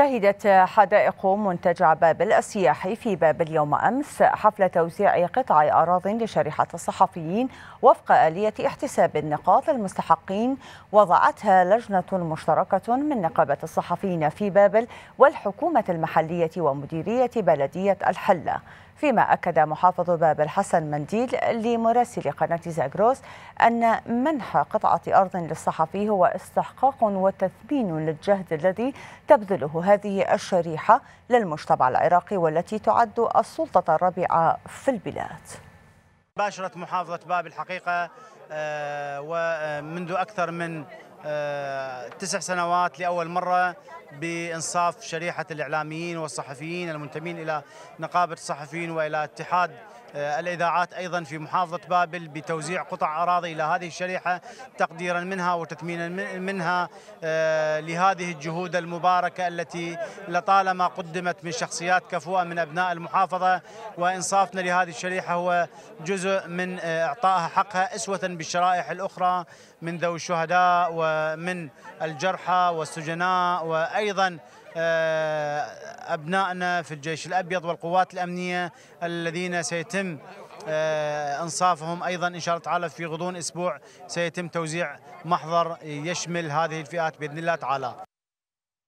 شهدت حدائق منتجع بابل السياحي في بابل يوم أمس حفل توزيع قطع أراض لشريحة الصحفيين وفق آلية احتساب النقاط المستحقين وضعتها لجنة مشتركة من نقابة الصحفيين في بابل والحكومة المحلية ومديرية بلدية الحلة فيما أكد محافظ باب الحسن منديل لمراسل قناة زاجروس أن منح قطعة أرض للصحفي هو استحقاق وتثمين للجهد الذي تبذله هذه الشريحة للمجتمع العراقي والتي تعد السلطة الرابعة في البلاد باشرت محافظة باب الحقيقة آه، ومنذ أكثر من آه، تسع سنوات لأول مرة بإنصاف شريحة الإعلاميين والصحفيين المنتمين إلى نقابة الصحفيين وإلى اتحاد آه، الإذاعات أيضا في محافظة بابل بتوزيع قطع أراضي إلى هذه الشريحة تقديرا منها وتثمينا منها آه، لهذه الجهود المباركة التي لطالما قدمت من شخصيات كفوءة من أبناء المحافظة وإنصافنا لهذه الشريحة هو جزء من آه، إعطائها حقها أسوة بالشرائح الأخرى من ذوي الشهداء ومن الجرحى والسجناء وأيضا ايضا آه، ابنائنا في الجيش الابيض والقوات الامنيه الذين سيتم آه، انصافهم ايضا ان شاء الله تعالى في غضون اسبوع سيتم توزيع محضر يشمل هذه الفئات باذن الله تعالى